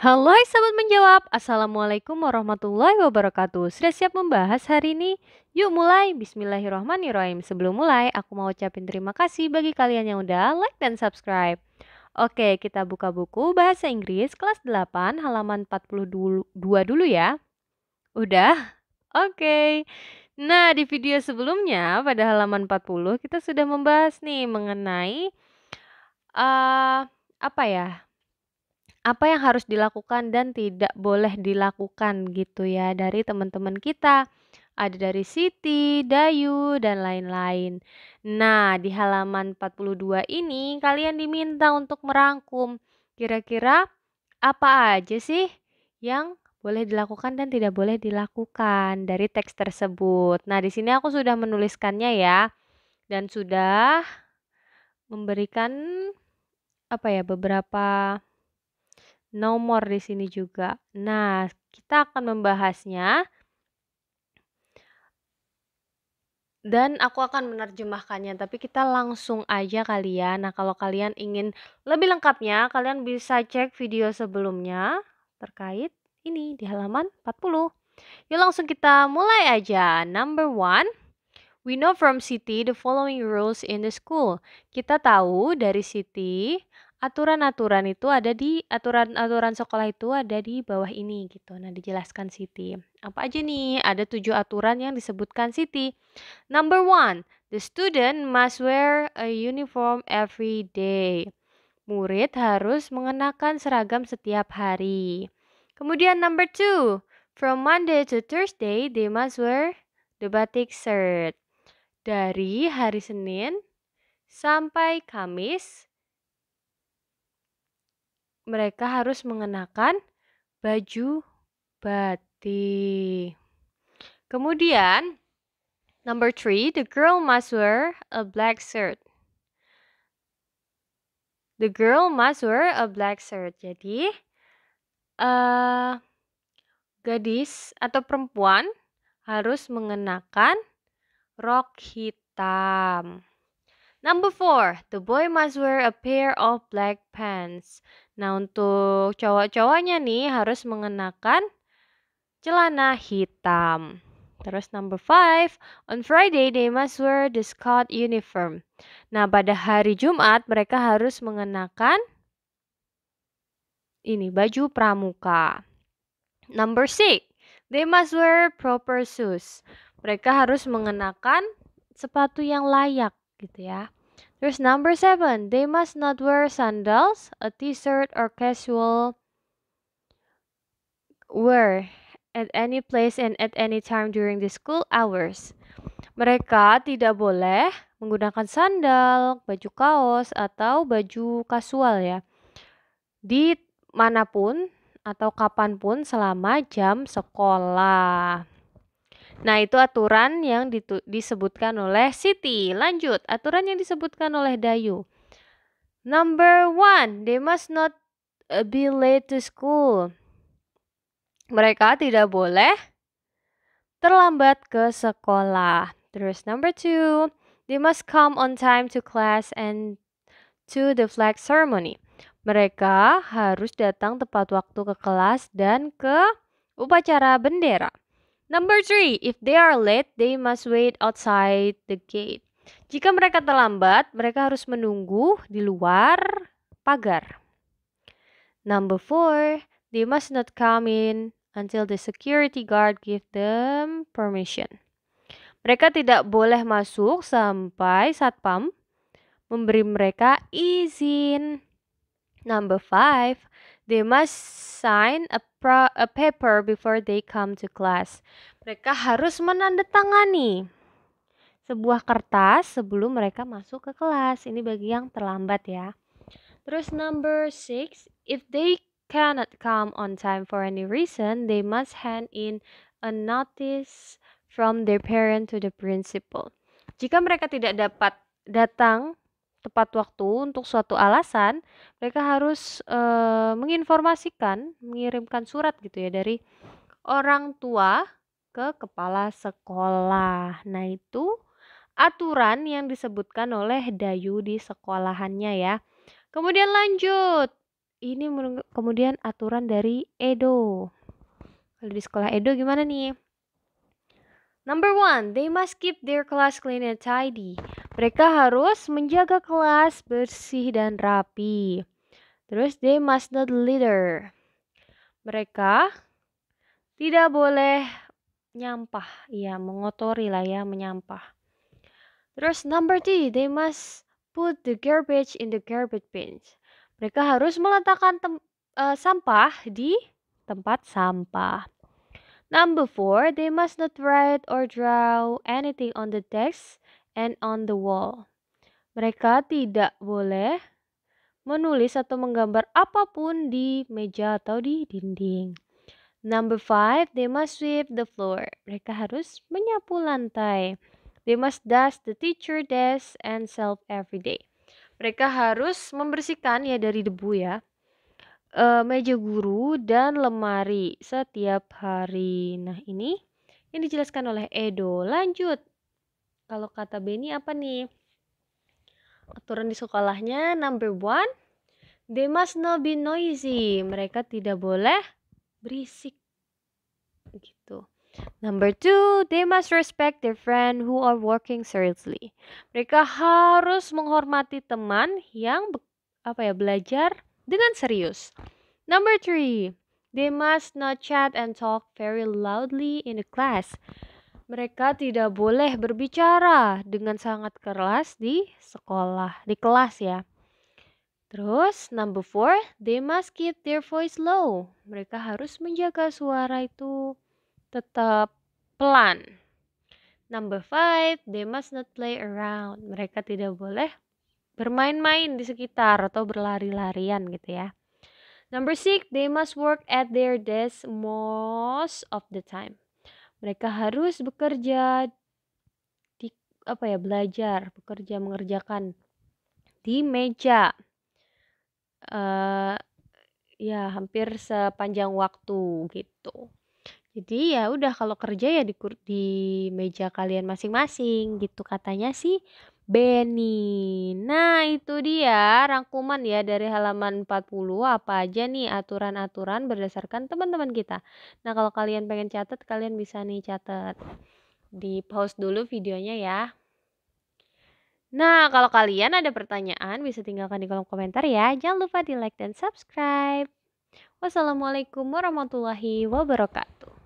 Halo sahabat menjawab, Assalamualaikum warahmatullahi wabarakatuh Sudah siap membahas hari ini? Yuk mulai, Bismillahirrahmanirrahim. Sebelum mulai, aku mau ucapin terima kasih bagi kalian yang udah like dan subscribe Oke, kita buka buku Bahasa Inggris kelas 8 halaman 42 dulu, dulu ya Udah? Oke Nah, di video sebelumnya pada halaman 40 kita sudah membahas nih mengenai uh, apa ya apa yang harus dilakukan dan tidak boleh dilakukan gitu ya dari teman-teman kita. Ada dari Siti, Dayu, dan lain-lain. Nah, di halaman 42 ini kalian diminta untuk merangkum kira-kira apa aja sih yang boleh dilakukan dan tidak boleh dilakukan dari teks tersebut. Nah, di sini aku sudah menuliskannya ya dan sudah memberikan apa ya beberapa nomor di sini juga. Nah, kita akan membahasnya. Dan aku akan menerjemahkannya, tapi kita langsung aja kali ya. Nah, kalau kalian ingin lebih lengkapnya, kalian bisa cek video sebelumnya terkait ini di halaman 40. Yuk langsung kita mulai aja. Number one, we know from City the following rules in the school. Kita tahu dari City Aturan-aturan itu ada di aturan-aturan sekolah itu ada di bawah ini gitu. Nah, dijelaskan Siti. Apa aja nih? Ada tujuh aturan yang disebutkan Siti. Number one, the student must wear a uniform every day. Murid harus mengenakan seragam setiap hari. Kemudian number two, from Monday to Thursday they must wear the batik shirt. Dari hari Senin sampai Kamis, mereka harus mengenakan baju batik. Kemudian, number three, the girl must wear a black shirt. The girl must wear a black shirt. Jadi, uh, gadis atau perempuan harus mengenakan rok hitam. Number four, the boy must wear a pair of black pants. Nah, untuk cowok-cowoknya nih harus mengenakan celana hitam. Terus number five, on Friday they must wear the Scott uniform. Nah, pada hari Jumat mereka harus mengenakan ini baju pramuka. Number six, they must wear proper shoes. Mereka harus mengenakan sepatu yang layak gitu ya. Here's number seven. They must not wear sandals, a t-shirt, or casual wear at any place and at any time during the school hours. Mereka tidak boleh menggunakan sandal, baju kaos, atau baju kasual ya. Di manapun atau kapanpun selama jam sekolah. Nah, itu aturan yang disebutkan oleh Siti. Lanjut, aturan yang disebutkan oleh Dayu. Number one, they must not uh, be late to school. Mereka tidak boleh terlambat ke sekolah. Terus number two, they must come on time to class and to the flag ceremony. Mereka harus datang tepat waktu ke kelas dan ke upacara bendera. Number three, if they are late, they must wait outside the gate. Jika mereka terlambat, mereka harus menunggu di luar pagar. Number four, they must not come in until the security guard give them permission. Mereka tidak boleh masuk sampai satpam memberi mereka izin. Number five, they must sign a a paper before they come to class. Mereka harus menandatangani sebuah kertas sebelum mereka masuk ke kelas. Ini bagi yang terlambat ya. Terus number six, if they cannot come on time for any reason, they must hand in a notice from their parent to the principal. Jika mereka tidak dapat datang tepat waktu untuk suatu alasan, mereka harus e, menginformasikan, mengirimkan surat gitu ya dari orang tua ke kepala sekolah. Nah, itu aturan yang disebutkan oleh Dayu di sekolahannya ya. Kemudian lanjut. Ini kemudian aturan dari Edo. Kalau di sekolah Edo gimana nih? Number one, they must keep their class clean and tidy. Mereka harus menjaga kelas bersih dan rapi. Terus they must not litter. Mereka tidak boleh nyampah, ya mengotori lah ya, menyampah. Terus number two, they must put the garbage in the garbage bin. Mereka harus meletakkan uh, sampah di tempat sampah. Number four, they must not write or draw anything on the text and on the wall. Mereka tidak boleh menulis atau menggambar apapun di meja atau di dinding. Number five, they must sweep the floor. Mereka harus menyapu lantai. They must dust the teacher desk and self every day. Mereka harus membersihkan ya dari debu ya uh, meja guru dan lemari setiap hari. Nah ini yang dijelaskan oleh Edo. Lanjut, kalau kata Beni apa nih? Aturan di sekolahnya number one, they must not be noisy. Mereka tidak boleh berisik. Gitu. Number two, they must respect their friend who are working seriously. Mereka harus menghormati teman yang apa ya belajar dengan serius. Number three, they must not chat and talk very loudly in the class. Mereka tidak boleh berbicara dengan sangat keras di sekolah, di kelas ya. Terus, number four, they must keep their voice low. Mereka harus menjaga suara itu tetap pelan. Number five, they must not play around. Mereka tidak boleh bermain-main di sekitar atau berlari-larian gitu ya. Number six, they must work at their desk most of the time. Mereka harus bekerja di apa ya belajar, bekerja mengerjakan di meja. Uh, ya hampir sepanjang waktu gitu. Jadi ya udah kalau kerja ya di di meja kalian masing-masing gitu katanya sih Benny. Nah, itu dia rangkuman ya dari halaman 40 apa aja nih aturan-aturan berdasarkan teman-teman kita. Nah, kalau kalian pengen catat, kalian bisa nih catat. Di pause dulu videonya ya. Nah, kalau kalian ada pertanyaan bisa tinggalkan di kolom komentar ya. Jangan lupa di like dan subscribe. Wassalamualaikum warahmatullahi wabarakatuh.